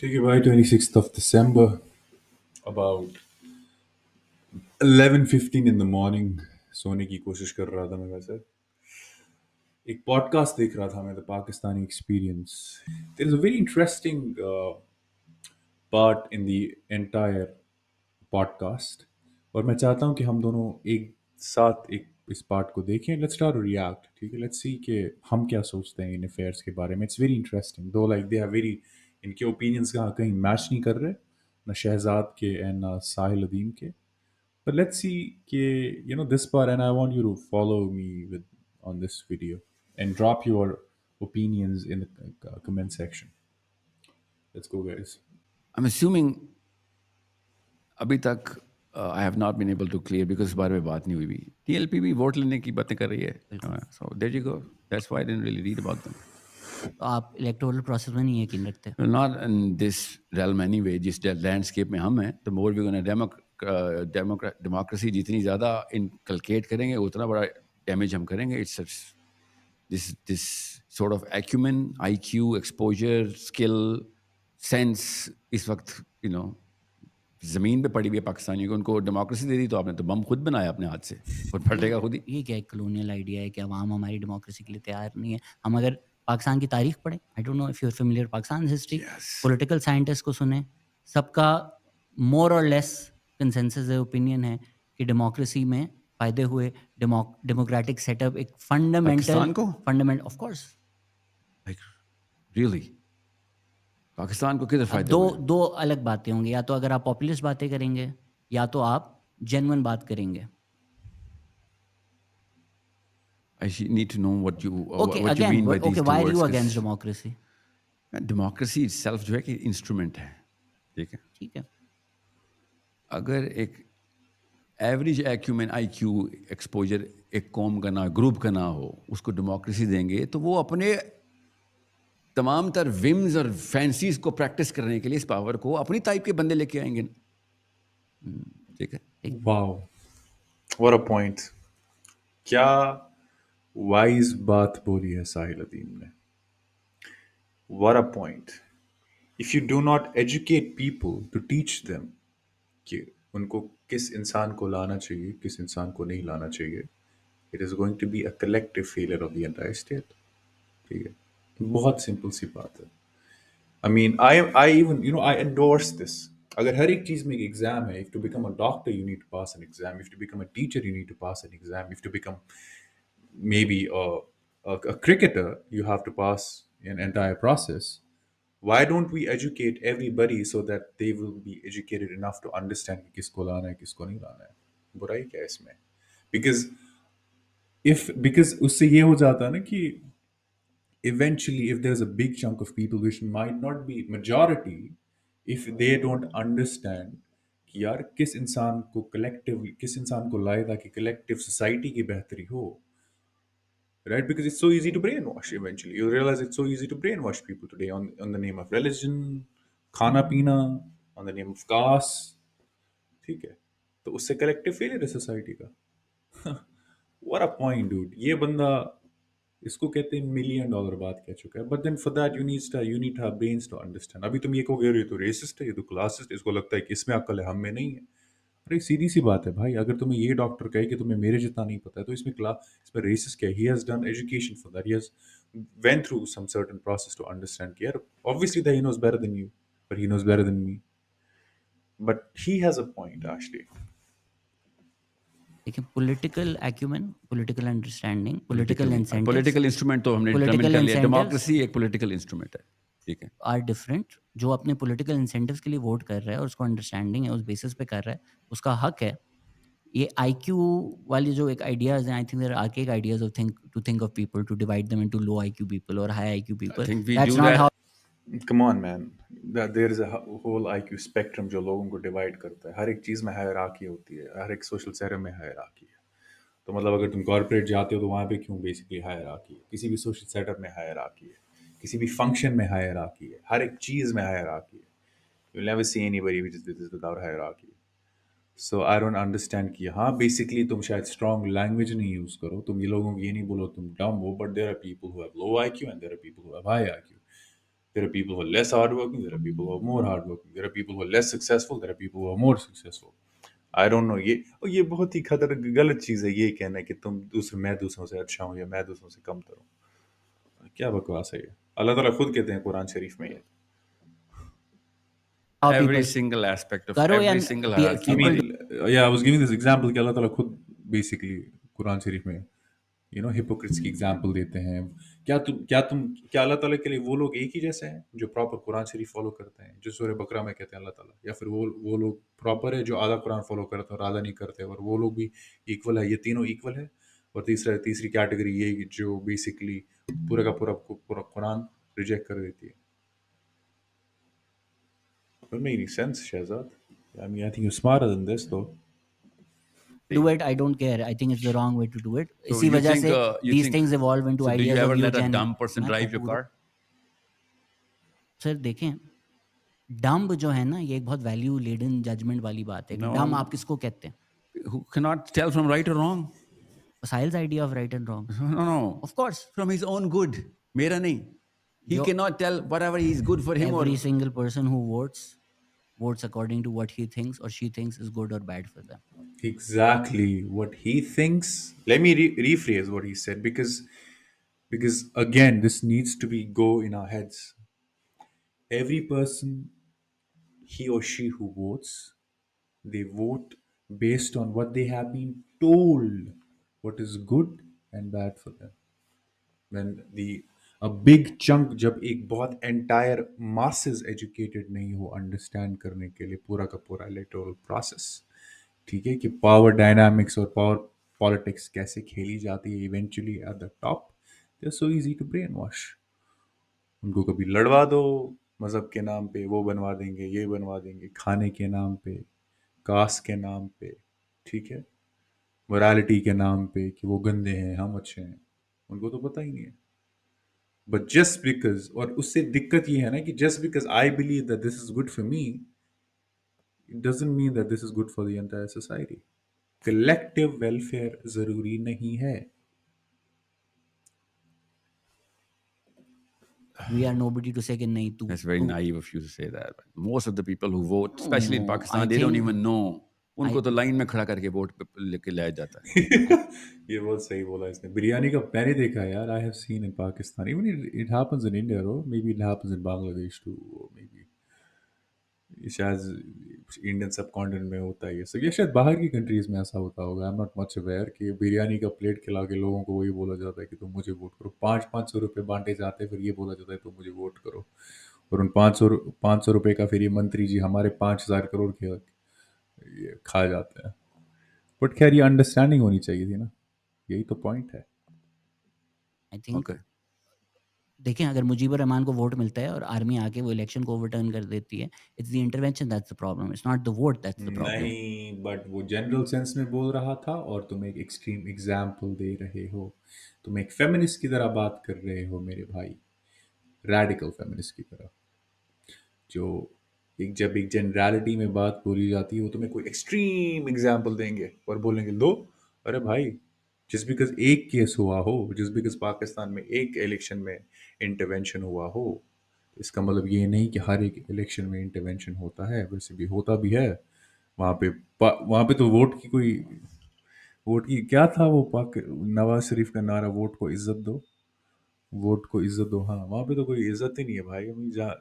Take it by 26th of December, about 11:15 in the morning. सोने की कोशिश कर रहा था मैं वैसे एक पॉडकास्ट देख रहा था मैं the Pakistani experience there is a very interesting part in the entire podcast और मैं चाहता हूँ कि हम दोनों एक साथ एक इस पार्ट को देखें लेट्स स्टार्ट रिएक्ट ठीक है लेट्स सी कि हम क्या सोचते हैं इन अफेयर्स के बारे में it's very interesting though like they are very इनके ओपिनियंस का कहीं मैच नहीं कर रहे ना शहजाद के एंड ना साहिल अदीम के बट लेट्स सी के यू नो दिस बार and I want you to follow me with on this video and drop your opinions in comment section let's go guys I am assuming अभी तक I have not been able to clear because इस बारे में बात नहीं हुई भी T vote लेने की बातें कर रही है so that you go that's why didn't really read about them आप इलेक्टोरल प्रोसेस में नहीं यकीन रखते not in this realm anyway जिस लैंडस्केप में हम हैं तो मोर वी गोना डेमोक्रेसी जितनी ज़्यादा इनकलकेट करेंगे उतना बड़ा डैमेज हम करेंगे it's this this sort of acumen Q exposure skill sense इस वक्त यू नो ज़मीन पे पड़ी हुई है पाकिस्तानियों को उनको डेमोक्रेसी दे दी तो आपने तो बम खुद बनाया अपने हाथ से और फटेगा खुद ही ये क्या कलोनियल आइडिया है कि आवाम हमारी डेमोक्रेसी के लिए तैयार नहीं है हम अगर पाकिस्तान की तारीख पढ़ें I don't know if you familiar Pakistan history political scientist को सुने सबका मोर और लेस कंसेंसस है ओपिनियन है कि डेमोक्रेसी में फायदे हुए डेमोक्रेटिक सेटअप एक फंडामेंटल को fundament of course really Pakistan को किधर फायदे दो हुए? दो अलग बातें होंगी या तो अगर आप पॉपुलिस्ट बातें करेंगे या तो आप जेनवन बात करेंगे I need to know what you, uh, okay, what again, you mean by okay, these Okay, why are you against democracy? Democracy self जो है कि इंस्ट्रूमेंट है ठीक है ठीक है अगर एक average acumen I Q exposure एक कौम का ना ग्रुप का ना हो उसको डेमोक्रेसी देंगे तो वो अपने तमाम तर विम्स और फैंसीज को प्रैक्टिस करने के लिए इस पावर को अपनी टाइप के बंदे लेके आएंगे हम्म, ठीक है वाओ व्हाट अ पॉइंट क्या वाइज बात बोली है साहिल अदीम ने what a point if you do not educate people to teach them कि उनको किस इंसान को लाना चाहिए किस इंसान को नहीं लाना चाहिए it is going to be a collective failure of the state ठीक है बहुत सिंपल सी बात है I mean I I even you know I endorse this अगर हर एक चीज़ में एक एग्ज़ाम है if to become a doctor you need to pass an exam if to become a teacher you need to pass an exam if to become maybe a, a, a cricketer, you have to pass an entire process. Why don't we educate everybody so that they will be educated enough to understand कि किसको लाना है किसको नहीं लाना है बुराई क्या है इसमें बिकॉज इफ बिकॉज उससे ये हो जाता है ना कि eventually if there's a big chunk of people which might not be majority if they don't understand कि यार किस इंसान को कलेक्टिव किस इंसान को लाए ताकि कलेक्टिव सोसाइटी की बेहतरी हो right because it's so easy to brainwash eventually you realize it's so easy to brainwash people today on, on the name of religion khana peena on the name of caste theek hai to usse collective failure hai society ka what a point dude ये बंदा इसको कहते हैं million dollar बात कह चुका है but then for that you needs to you need have brains to understand अभी तुम ये कहोगे ये तो रेसिस्ट है ये तो क्लासिस्ट इसको लगता है कि इसमें अक्ल है हम में नहीं है अरे एक सीधी सी बात है भाई अगर तुम्हें ये डॉक्टर कहे कि तुम्हें मेरे जितना नहीं पता है तो इसमें क्ला इसमें रेसिस क्या he has done education for that he has went through some certain process to understand care obviously that he knows better than you but he knows better than me but he has a point actually लेकिन political acumen political understanding political incentive political instrument तो हमने determine कर लिया democracy एक political instrument है ठीक है are different जो अपने पॉलिटिकल इंसेंटिव्स के लिए वोट कर रहा है और उसको अंडरस्टैंडिंग है उस बेसिस पे कर रहा है उसका हक है ये आई क्यू वाले जो एक आइडियाज हैं I think there are cake ideas of think to think of people to divide them into low I Q people और high I Q people that's not how come on man there is whole I Q spectrum जो लोगों को divide करता है हर एक चीज़ में hierarchy होती है हर एक सोशल सेरम में हायराकी है तो मतलब अगर तुम कॉरपोरेट जाते हो तो वहाँ पे क्यों बेसिकली हायराकी है किसी भी सोशल सेटअप में हायराकी है किसी भी फंक्शन में हायरार्की है हर एक चीज़ में हायरार्की है यू नेवर सी एनी बड़ी विच इज दिस हायर आकी सो आई डोंट अंडरस्टैंड कि हाँ बेसिकली तुम शायद स्ट्रॉन्ग लैंग्वेज नहीं यूज़ करो तुम ये लोगों को ये नहीं बोलो तुम डम हो but there are people who low I Q and there are people who high I Q there are people who less hard working there are people who more hard working there are people who less successful there are people who more successful I don't know ये और ये बहुत ही खतर गलत चीज़ है ये कहना कि तुम दूसरे मैं दूसरों से अच्छा हूँ या मैं दूसरों से कम करूँ क्या बकवास है ये अल्लाह ताला खुद कहते हैं कुरान शरीफ में ये every single aspect of every single single या I was giving this example giving कि अल्लाह ताला खुद बेसिकली कुरान शरीफ में यू नो हिपोक्रेट्स की एग्जांपल देते हैं क्या तुम क्या तुम क्या अल्लाह ताला के लिए वो लोग एक ही जैसे हैं जो प्रॉपर कुरान शरीफ फॉलो करते हैं जो सूर्य बकरा में कहते हैं अल्लाह ताला या फिर वो वो लोग प्रॉपर है जो आधा कुरान फॉलो करते हैं और आधा नहीं करते और वो लोग भी इक्वल है ये तीनों इक्वल है और तीसरा तीसरी कैटेगरी ये है जो बेसिकली पूरा का पूरा पूरा कुरान रिजेक्ट कर देती है Doesn't make any sense, Shahzad. I mean, I think you're smarter than this, though. Do it. I don't care. I think it's the wrong way to do it. So इसी वजह से uh, these think, things evolve into so ideas. Do you ever let a dumb person drive your car? Sir देखें dumb जो है ना ये एक बहुत वैल्यू लेडन जजमेंट वाली बात है no. डम आप किसको कहते हैं who cannot tell from right or wrong Sahil's idea of right and wrong. No, no, Of course. From his own good. Mera nahi. He Yo, cannot tell whatever is good for him. Every or, single person who votes votes according to what he thinks or she thinks is good or bad for them. Exactly what he thinks. Let me re- rephrase what he said because because again this needs to be go in our heads. Every person he or she who votes, they vote based on what they have been told what is good and bad for them when the a big chunk jab ek bahut entire masses educated nahi ho understand karne ke liye pura ka pura electoral process theek hai ki power dynamics aur power politics kaise kheli jati hai eventually at the top they're so easy to brainwash unko kabhi ladwa do मज़हब के नाम पे वो बनवा देंगे ये बनवा देंगे खाने के नाम पे कास्ट के नाम पे ठीक है मोरालिटी के नाम पे कि वो गंदे हैं हम अच्छे हैं उनको तो पता ही नहीं है बट जस्ट बिकॉज और उससे दिक्कत ये है ना कि just because I believe that this is good for me it doesn't mean that this is good for the society collective welfare जरूरी नहीं है we are nobody to say कि nahi tu. That's very naive of you to say that. But Most of the people who vote, especially in Pakistan, I they think, don't even know उनको तो line में खड़ा करके vote लेके लाया जाता है ये बहुत सही बोला इसने बिरयानी का पैर देखा यार I have seen in Pakistan even it happens in India रो may be it happens in Bangladesh too may be शायद इंडियन सब कॉन्टिनेंट में होता है ये सब ये शायद बाहर की कंट्रीज़ में ऐसा होता होगा I am not much aware कि बिरयानी का प्लेट खिला के लोगों को वही बोला जाता है कि तुम मुझे वोट करो पाँच पाँच सौ रुपये बांटे जाते हैं फिर ये बोला जाता है तुम मुझे वोट करो और उन पाँच सौ पाँच सौ रुपये का फिर ये मंत्री जी हमारे पाँच हज़ार करोड़ ये खा जाते हैं बट खैर ये अंडरस्टैंडिंग होनी चाहिए थी ना यही तो पॉइंट है आई थिंक okay. देखें अगर मुजीबर रहमान को वोट मिलता है और आर्मी आके वो इलेक्शन को ओवरटर्न कर देती है it's the intervention that's the problem it's not the vote that's the problem नहीं बट वो जनरल सेंस में बोल रहा था और तुम एक एक्सट्रीम एग्जांपल दे रहे हो तुम एक फेमिनिस्ट की तरह बात कर रहे हो मेरे भाई रेडिकल फेमिनिस्ट की तरह जो एक जब एक जनरलिटी में बात बोली जाती है वो तुम्हें कोई एक्सट्रीम एग्जाम्पल देंगे और बोलेंगे लो अरे भाई जिस बिकॉज एक केस हुआ हो जिस बिकॉज पाकिस्तान में एक इलेक्शन में इंटरवेंशन हुआ हो इसका मतलब ये नहीं कि हर एक इलेक्शन में इंटरवेंशन होता है वैसे भी होता भी है वहाँ पे वहाँ पे तो वोट की कोई वोट की क्या था वो पाक नवाज शरीफ का नारा वोट को इज्जत दो वोट को इज्जत दो हाँ वहाँ पे तो कोई इज्जत ही नहीं है भाई जहाँ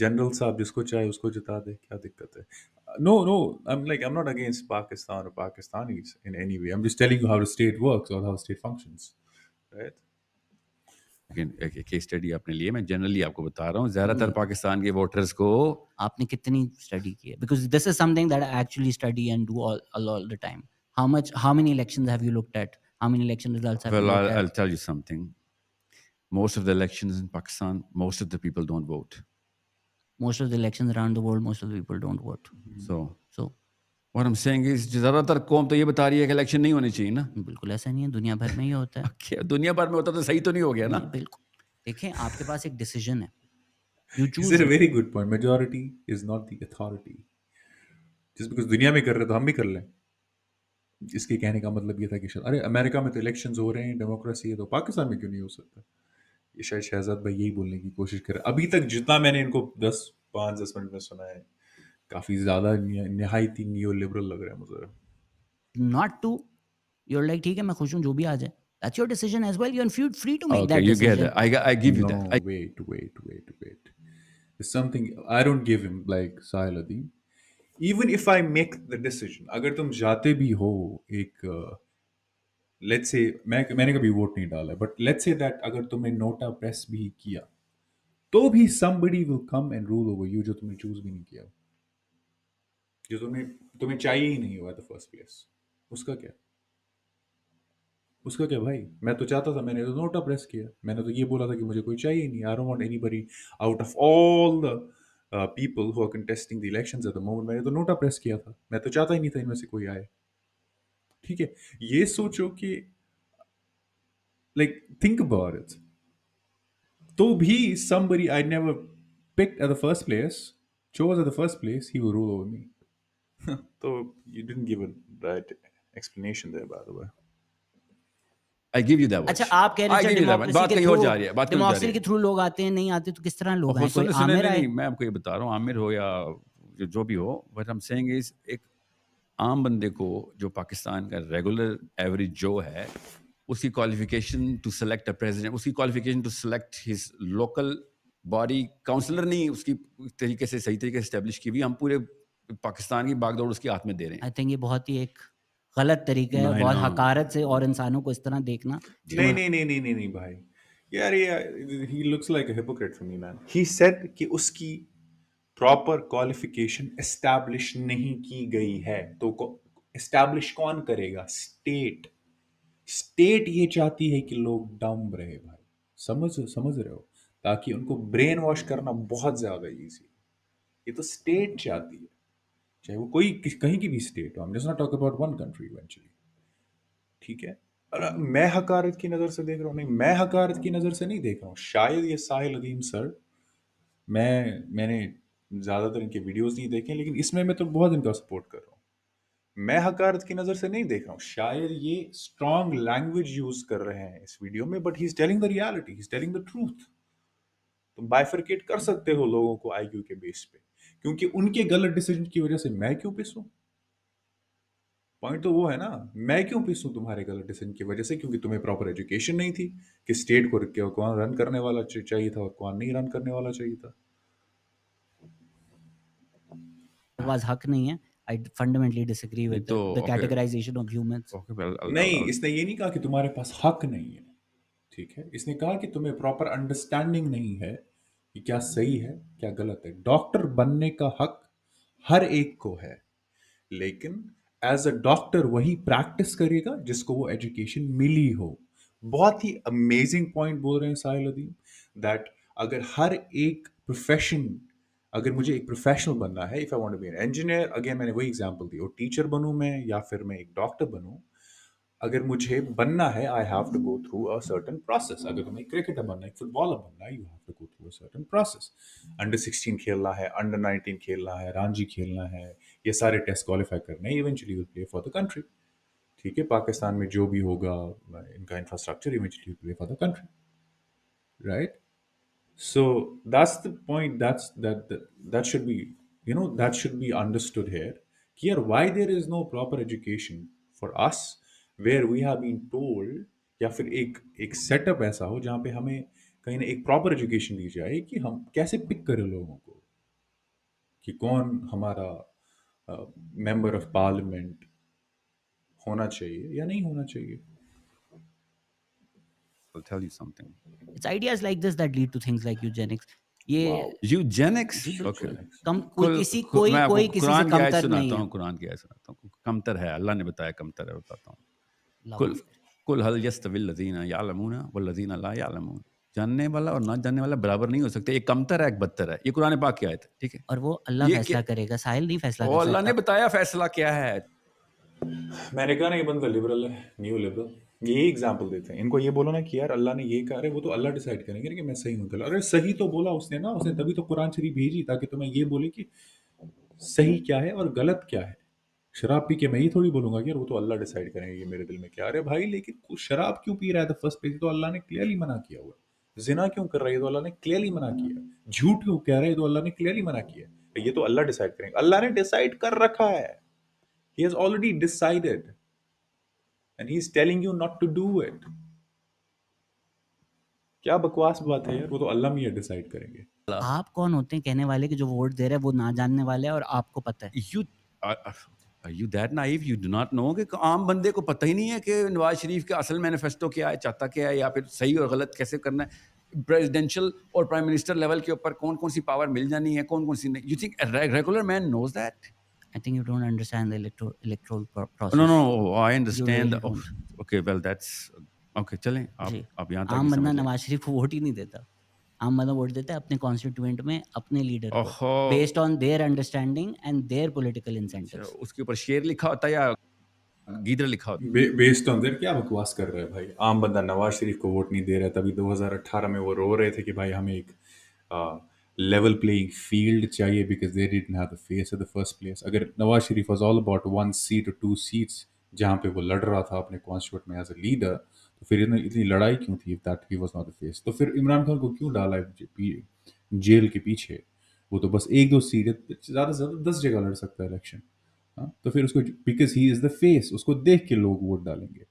जनरल साहब जिसको चाहे उसको जिता दे क्या दिक्कत है no no I am like no no i'm like i'm not against in any way I am just telling you how the state works और हाउ स्टेट फंक्शंस राइट लेकिन एक केस स्टडी अपने लिए मैं जनरली आपको बता रहा हूँ ज्यादातर पाकिस्तान hmm. के वोटर्स को आपने कितनी स्टडी की है because this is something that I actually study and do all all the time how much how many elections have you looked at how many election results have you looked at I will tell you something most of the elections in Pakistan most of the people don't vote most of the elections around the world most of the people don't vote so so what I'm saying is ज्यादातर कौम तो ये बता रही है कि election नहीं होने चाहिए ना बिल्कुल ऐसा नहीं है दुनिया भर में ही होता है okay, दुनिया भर में होता तो सही तो नहीं हो गया ना बिल्कुल देखें आपके पास एक decision है You choose. Is a very good point. Majority is not the authority. Just because दुनिया में कर रहे तो हम भी कर लें इसके कहने का मतलब ये था कि अरे अमेरिका में तो इलेक्शंस हो रहे हैं डेमोक्रेसी है तो पाकिस्तान में क्यों नहीं हो सकता ये शायद शहजाद भाई यही बोलने की कोशिश कर रहे अभी तक जितना मैंने इनको दस पाँच दस मिनट में सुना है काफ़ी ज़्यादा नहायत ही नियो लिबरल लग रहा है मुझे नॉट टू यूर लाइक ठीक है मैं खुश हूँ जो भी आ जाए That's your decision as well. You're free to make okay, that decision. Okay, you Get that. I, I give no, you that. I... Wait, wait, wait, wait. There's something I don't give him like Sahil Adim. Even if I make the decision, अगर तुम जाते भी हो एक uh, late से मैं मैंने कभी वोट नहीं डाला बट लेट से दैट अगर तुमने नोटा प्रेस भी किया तो भी somebody will come and rule over you जो तुमने चूज भी नहीं किया जो तुम्हें तुम्हें चाहिए ही नहीं हुआ द फर्स्ट प्लेस उसका क्या उसका क्या भाई मैं तो चाहता था मैंने तो नोटा प्रेस किया मैंने तो ये बोला था कि मुझे कोई चाहिए नहीं I don't want anybody out of all the people who are contesting the elections at the moment मैंने तो नोटा प्रेस किया था मैं तो चाहता ही नहीं था इनमें से कोई आए ठीक है ये सोचो कि लाइक थिंक अबाउट इट तो भी somebody I never pick at the first place chose at the first place he rule over me तो you didn't give right explanation there by the way I अच्छा आप कह रहे हैं बात कहीं और जा रही है बात कहीं और जा रही है थ्रू लोग आते हैं नहीं आते तो किस तरह लोग हैं आमिर है मैं आपको ये बता रहा हूँ आमिर हो या जो भी हो बट आई एम सेइंग एक आम बंदे को जो पाकिस्तान का रेगुलर एवरेज जो है उसकी qualification to select a president उसकी qualification to select his local body councillor नहीं उसकी तरीके से सही तरीके से स्टेब्लिश की हुई हम पूरे पाकिस्तान की बागदौड़ उसके हाथ में दे रहे हैं आई थिंक ये बहुत ही एक गलत तरीका है बहुत हकारत से और इंसानों को इस तरह देखना नहीं नहीं नहीं नहीं नहीं भाई यार ये he looks like a hypocrite for me man he said कि उसकी प्रॉपर क्वालिफिकेशन एस्टैब्लिश नहीं की गई है तो एस्टैब्लिश कौन करेगा स्टेट स्टेट ये चाहती है कि लोग डम रहे भाई समझ समझ रहे हो ताकि उनको ब्रेन वॉश करना बहुत ज़्यादा ईजी ये तो स्टेट चाहती है चाहे वो कोई कहीं की भी स्टेट हो हम not talk about one country eventually ठीक है अरे मैं हकारत की नज़र से देख रहा हूँ नहीं मैं हकारत की नज़र से नहीं देख रहा हूँ शायद ये साहिल अदीम सर मैं मैंने ज़्यादातर इनके वीडियोज़ नहीं देखे लेकिन इसमें मैं तो बहुत इनका सपोर्ट कर रहा हूँ मैं हकारत की नज़र से नहीं देख रहा हूँ शायद ये स्ट्रांग लैंग्वेज यूज़ कर रहे हैं इस वीडियो में but he is telling the reality he is telling the truth तुम बाइफरकेट कर सकते हो लोगों को आई के बेस पे क्योंकि उनके गलत डिसीजन की वजह से मैं क्यों पिसूँ पॉइंट तो वो है ना मैं क्यों पीसूँ तुम्हारे गलत डिसीजन की वजह से क्योंकि तुम्हें प्रॉपर एजुकेशन नहीं थी कि स्टेट को कौन रन करने वाला चाहिए था और कौन नहीं रन करने वाला चाहिए था पास हक नहीं है I fundamentally disagree with the categorisation of humans नहीं इसने ये नहीं कहा कि तुम्हारे पास हक नहीं है ठीक है इसने कहा कि तुम्हें प्रॉपर अंडरस्टैंडिंग नहीं है कि क्या सही है क्या गलत है डॉक्टर बनने का हक हर एक को है लेकिन एज अ डॉक्टर वही प्रैक्टिस करेगा जिसको वो एजुकेशन मिली हो बहुत ही अमेजिंग पॉइंट बोल रहे हैं साहिल अदीम दैट अगर हर एक प्रोफेशन अगर मुझे एक प्रोफेशनल बनना है if I want be an engineer again मैंने वही एग्जाम्पल दी और टीचर बनूँ मैं या फिर मैं एक डॉक्टर बनूँ अगर मुझे बनना है I have to go through a certain process अगर तुम्हें क्रिकेटर बनना है फुटबॉलर बनना है you have to go through a certain process under sixteen खेलना है अंडर नाइनटीन खेलना है रांझी खेलना है ये सारे टेस्ट क्वालिफाई करने हैं eventually will play for the country ठीक है पाकिस्तान में जो भी होगा इनका infrastructure eventually play for the country right so that's the point that's that that, that should be you know that should be understood here here why there is no proper education for us where we have been told या फिर एक एक setup ऐसा हो जहाँ पे हमें कहीं ना एक प्रॉपर एजुकेशन दी जाए कि हम कैसे पिक करें लोगों को कि कौन हमारा मेंबर ऑफ पार्लियामेंट होना चाहिए या नहीं होना चाहिए will tell you something. It's ideas like this that lead to things like eugenics. ये यूजेनिक्स ओके कम कोई किसी कोई कोई किसी से कमतर नहीं है कुरान की ऐसा सुनाता हूं कमतर है अल्लाह ने बताया कमतर है बताता हूं कुल कुल हल यस्तविल लजीन यालमून वल लजीना ला यालमून जानने वाला और ना जानने वाला बराबर नहीं हो सकते एक कमतर है एक बदतर है ये कुरान पाक की आयत है ठीक है और वो अल्लाह फैसला करेगा साहिल नहीं फैसला कर अल्लाह ने बताया फैसला क्या है मैंने कहा ना ये बंदा लिबरल है न्यू लिबरल ये एग्जाम्पल देते हैं इनको ये बोलो ना कि यार अल्लाह ने ये कहा है वो तो अल्लाह डिसाइड करेंगे कि मैं सही हूँ गलत अरे सही तो बोला उसने ना उसने तभी तो कुरान शरीफ भेजी ताकि तुम्हें ये बोले कि सही क्या है और गलत क्या है शराब पी के मैं ही थोड़ी बोलूंगा कि यार वो तो अल्लाह डिसाइड करेंगे ये मेरे दिल में क्या अरे भाई लेकिन शराब क्यों पी रहा है तो फर्स्ट पेज तो अल्लाह ने क्लियरली मना किया हुआ है जिना क्यों कर रहा है तो अल्लाह ने क्लियरली मना किया झूठ क्यों कह रहा है तो अल्लाह ने क्लियरली मना किया ये तो अल्लाह डिसाइड करेंगे अल्लाह ने डिसाइड कर रखा है he has already decided and he is telling you not to do it क्या बकवास बात है यार वो तो अल्लाह ही डिसाइड करेंगे आप कौन होते हैं कहने वाले कि जो वोट दे रहे हैं वो ना जानने वाले हैं और आपको पता है you are you that naive you do not know कि आम बंदे को पता ही नहीं है कि नवाज शरीफ के असल मैनिफेस्टो क्या है चाहता क्या है या फिर सही और गलत कैसे करना है प्रेसिडेंशियल और प्राइम मिनिस्टर लेवल के ऊपर कौन कौन सी पावर मिल जानी है कौन कौन सी नहीं you think regular man knows that I think you don't understand the electro electoral process. Oh, no, no, oh, I understand. The, oh, okay, well, that's okay. चलें आप आप यहाँ तक आम बंदा नवाज शरीफ को वोट ही नहीं देता आम बंदा वोट देता है अपने कॉन्स्टिट्यूएंट में अपने लीडर को based on their understanding and their political incentives उसके ऊपर शेर लिखा होता है या गीदर लिखा होता है बेस्ड ऑन देयर क्या बकवास कर रहे हैं भाई आम बंदा नवाज शरीफ को वोट नहीं दे रहा तभी 2018 में वो रो रहे थे कि भाई हमें एक level playing field chahiye because they didn't have the face at the first place अगर नवाज शरीफ was all about one seat or two seats जहाँ पे वो लड़ रहा था अपने कॉन्स्टिट्यूट में एज अ लीडर तो फिर इतनी इतनी लड़ाई क्यों थी that he was not the face तो फिर इमरान खान को क्यों डाला है जेल के पीछे वो तो बस एक दो सीट ज़्यादा से ज़्यादा दस जगह लड़ सकता है इलेक्शन हाँ तो फिर उसको because he is the face उसको देख के लोग वोट डालेंगे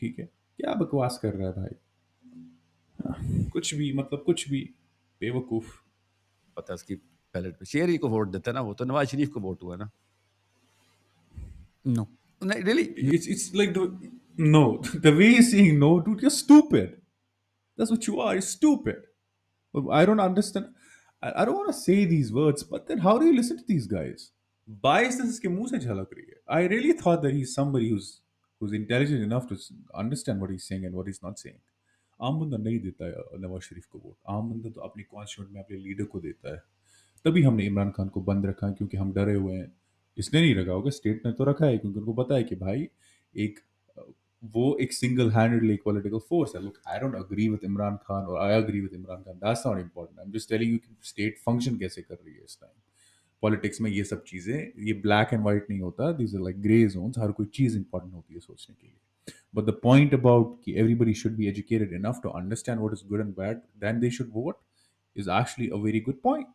ठीक है क्या बकवास कर रहा है भाई हाँ, कुछ भी मतलब कुछ भी बेवकूफ़ पता उसकी बैलेट पे शेर ही को वोट देता है ना वो तो नवाज शरीफ को वोट हुआ ना नो नहीं really it's it's like no the way you seeing no dude you are stupid that's what you are stupid I don't understand I don't want to say these words but then how do you listen to these guys biasness इसके मुंह से झलक रही है I really thought that he is somebody who is intelligent enough to understand what he's saying and what he's not saying आम बंदा नहीं देता है नवाज शरीफ को वोट आम बंदा तो अपनी कॉन्स्टिट्यूंट में अपने लीडर को देता है तभी हमने इमरान खान को बंद रखा है क्योंकि हम डरे हुए हैं इसने नहीं रखा होगा स्टेट ने तो रखा है क्योंकि उनको पता है कि भाई एक वो एक सिंगल हैंडेडली एक पॉलिटिकल फोर्स है look I don't agree with Imran Khan और I agree with Imran Khan that's not important I am just telling you कि स्टेट फंक्शन कैसे कर रही है इस टाइम पॉलिटिक्स में ये सब चीज़ें ये ब्लैक एंड वाइट नहीं होता this are like grey zones हर कोई चीज़ इंपॉर्टेंट होती है सोचने के लिए But the point about everybody should be educated enough to understand what is good and bad, then they should vote, is actually a very good point.